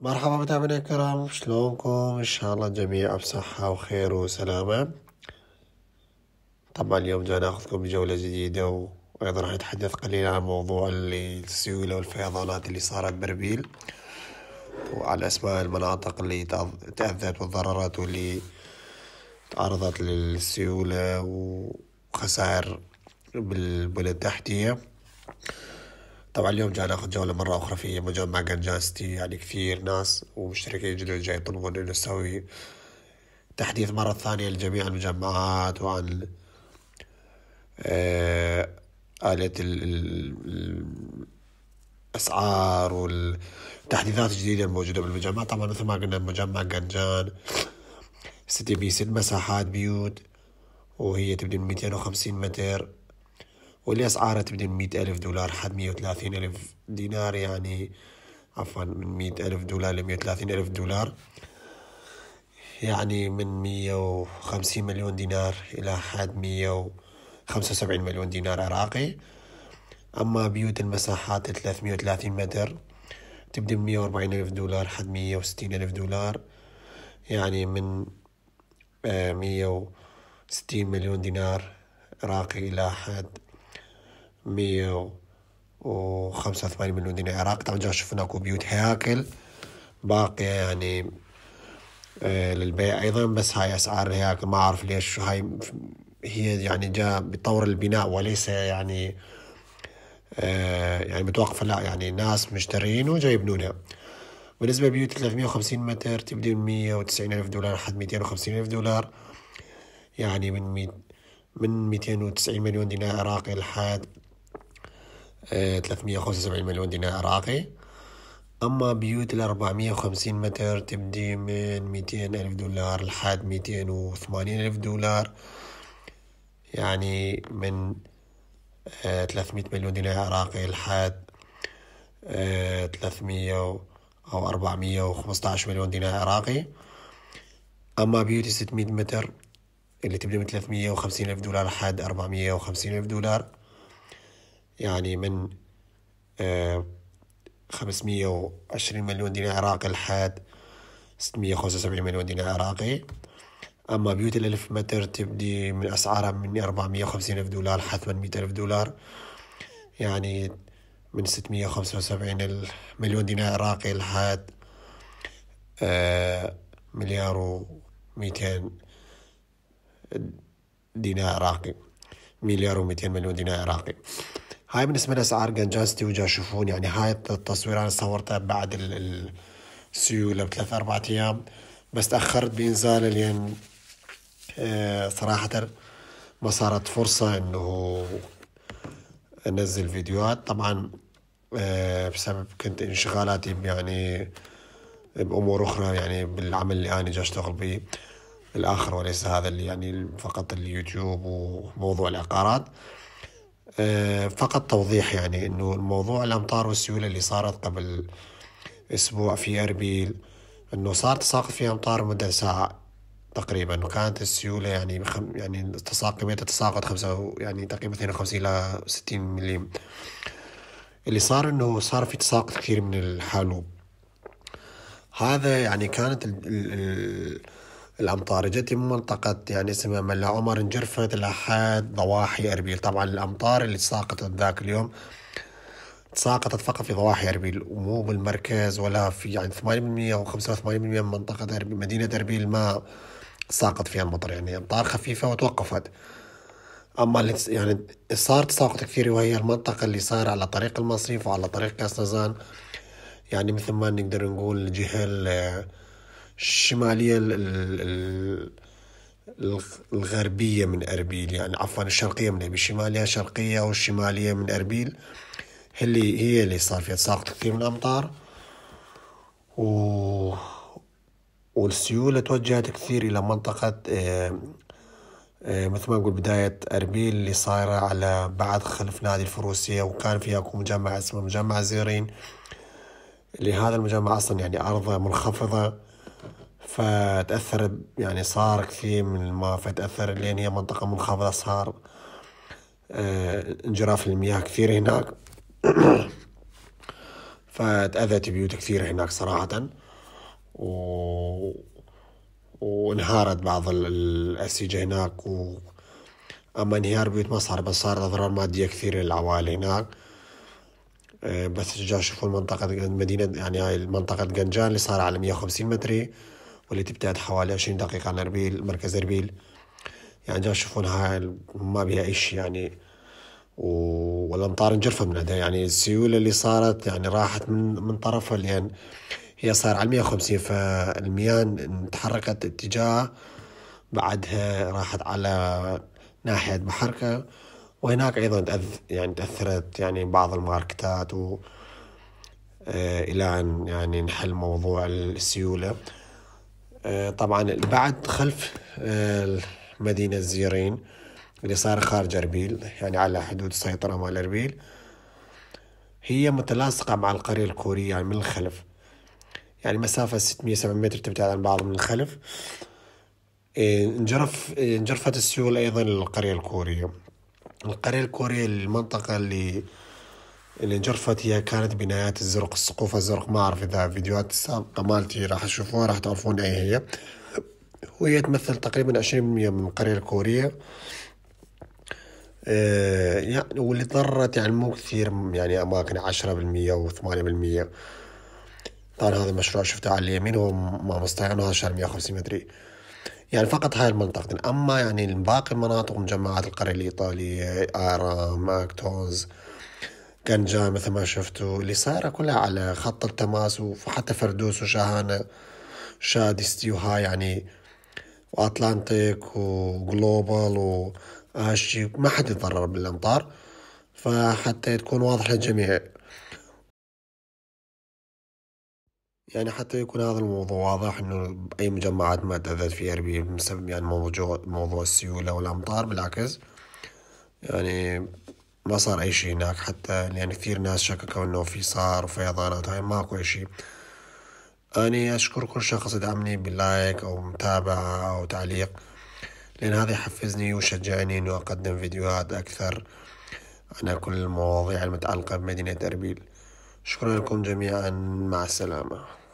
مرحبا متابعينا الكرام شلونكم ان شاء الله الجميع بصحة وخير وسلامة طبعا اليوم جاي ناخذكم بجولة جديدة وايضا راح نتحدث قليلا عن موضوع السيولة والفيضانات اللي صارت بربيل وعلى اسماء المناطق اللي تأذت وتضررت واللي تعرضت للسيولة وخسائر بالبنى التحتية طبعا اليوم جاء ناخذ جولة مرة أخرى في مجمع جاستي يعني كثير ناس ومشتركين جدد جاي يطلبون إنه نسوي تحديث مرة ثانية لجميع المجمعات وعن آه آلة الأسعار والتحديثات الجديدة الموجودة بالمجمع طبعا مثل ما قلنا مجمع قنجان ستي بي ست مساحات بيوت وهي تبدي من ميتين وخمسين متر واللي أسعارها تبدأ من مئة ألف دولار حد مئة وثلاثين ألف دينار يعني عفوا من مئة ألف دولار لمئة وثلاثين ألف دولار يعني من مئة وخمسين مليون دينار إلى حد مئة وخمسة وسبعين مليون دينار عراقي أما بيوت المساحات ثلاثمية وثلاثين متر تبدأ من مئة وأربعين ألف دولار حد مئة وستين ألف دولار يعني من مئة آه، وستين مليون دينار عراقي إلى حد مية وخمسة وثمانين مليون دينار عراقي طبعا جا شفناكو بيوت هياكل باقية يعني آه، للبيع أيضا بس هاي أسعار هياكل ما أعرف ليش هاي هي يعني جا بطور البناء وليس يعني آه، يعني متوقفة لا يعني ناس مشترين وجاي يبنونها بالنسبة لبيوت 350 متر تبدي من 190 ألف دولار لحد 250 ألف دولار يعني من ميت من 290 مليون دينار عراقي لحد 375 مليون دينار عراقي أما بيوت ال 450 متر تبدي من 200 ألف دولار لحد 280 ألف دولار يعني من 300 آه، مليون دينار عراقي لحد 300 آه، أو 415 مليون دينار عراقي أما بيوت 600 متر اللي تبدي من 350 ألف دولار لحد 450 ألف دولار يعني من آه، خمسمية وعشرين مليون دينار عراقي لحد ستمية وخمسة وسبعين مليون دينار عراقي أما بيوت الألف متر تبدي من أسعارها من أربعمية وخمسين ألف دولار لحد ثمانمائة ألف دولار يعني من ستمية وخمسة وسبعين مليون دينار عراقي لحد آه، مليار ومئتين دينار عراقي مليار ومئتين مليون دينار عراقي هاي بالنسبه لاسعار جنجاستي وجا شوفون يعني هاي التصوير انا صورتها بعد السيوله بثلاث اربع ايام بس تاخرت بانزال لان آه، صراحه ما صارت فرصه انه انزل فيديوهات طبعا آه، بسبب كنت انشغالاتي يعني بامور اخرى يعني بالعمل اللي انا جاي اشتغل به الاخر وليس هذا اللي يعني فقط اليوتيوب وموضوع العقارات آه، فقط توضيح يعني انه الموضوع الامطار والسيوله اللي صارت قبل اسبوع في اربيل انه صار تساقط فيها امطار مده ساعه تقريبا وكانت السيوله يعني يعني تساقط كميه خمسة يعني تقريبا 52 الى 60 مليم اللي صار انه صار في تساقط كثير من الحالوب هذا يعني كانت ال ال ال الأمطار جت من منطقة يعني اسمها ملا عمر انجرفت الأحد ضواحي أربيل طبعا الأمطار اللي ساقطت ذاك اليوم ساقطت فقط في ضواحي أربيل ومو بالمركز ولا في يعني 8% أو 85% من منطقة أربيل مدينة أربيل ما ساقط فيها المطر يعني أمطار خفيفة وتوقفت أما اللي يعني صار تساقط كثير وهي المنطقة اللي صار على طريق المصيف وعلى طريق كاس نزان يعني مثل ما نقدر نقول جهة آه، الشماليه الغربيه من اربيل يعني عفوا الشرقيه من اربيل الشماليه شرقيه والشماليه من اربيل هي اللي هي اللي صار فيها تساقط كثير من الامطار و والسيوله توجهت كثير الى منطقه آه، آه، مثل ما نقول بداية أربيل اللي صايرة على بعد خلف نادي الفروسية وكان فيها أكو مجمع اسمه مجمع زيرين لهذا المجمع أصلا يعني أرضه منخفضة فتأثر يعني صار كثير من الماء فتأثر لأن هي منطقة منخفضة صار آه، انجراف المياه كثير هناك فتأذت بيوت كثير هناك صراحة و... وانهارت بعض الأسيجة هناك و... أما انهيار بيوت ما صار بس صارت أضرار مادية كثيرة للعوائل هناك آه، بس جا شوفوا المنطقة مدينة يعني هاي المنطقة قنجان اللي صار على 150 متري واللي تبتعد حوالي عشرين دقيقة عن اربيل مركز اربيل يعني جا تشوفونها ما بيها ايش يعني والامطار انجرفه من هذا يعني السيوله اللي صارت يعني راحت من من طرفها لان يعني هي صار على 150 فالمياه تحركت اتجاه بعدها راحت على ناحية بحركة وهناك أيضا تأث يعني تأثرت يعني بعض الماركتات و آه، إلى أن يعني نحل موضوع السيولة آه، طبعا بعد خلف آه، مدينة زيرين اللي صار خارج أربيل يعني على حدود السيطرة مال أربيل هي متلاصقة مع القرية الكورية يعني من الخلف يعني مسافة 600 700 متر تبتعد عن بعض من الخلف إيه، انجرف انجرفت السيول أيضا للقرية الكورية القرية الكورية المنطقة اللي اللي انجرفت هي كانت بنايات الزرق السقوف الزرق ما أعرف إذا فيديوهات السابقة مالتي راح تشوفوها راح تعرفون أي هي وهي تمثل تقريبا عشرين بالمية من القرية الكورية آه، يعني واللي ضرت يعني مو كثير يعني أماكن عشرة بالمية وثمانية بالمية طبعا هذا المشروع شفته على اليمين هو ما مستعين هذا شهر 150 متري يعني فقط هاي المنطقتين أما يعني باقي المناطق مجمعات القرية الإيطالية آرام أكتوز كان جاي مثل ما شفتوا اللي صايرة كلها على خط التماس وحتى فردوس وشاهانة شادي وهاي يعني واتلانتيك وجلوبال واشي ما حد يتضرر بالامطار فحتى تكون واضحة للجميع يعني حتى يكون هذا الموضوع واضح انه اي مجمعات ما تاذت في اربي بسبب يعني موضوع موضوع السيوله والامطار بالعكس يعني ما صار أي شيء هناك حتى لأن يعني كثير ناس شككوا إنه في صار فيضانات هاي ماكو أي شيء أني أشكر كل شخص يدعمني باللايك أو متابعة أو تعليق لأن هذا يحفزني ويشجعني إنه أقدم فيديوهات أكثر عن كل المواضيع المتعلقة بمدينة أربيل شكرا لكم جميعا مع السلامة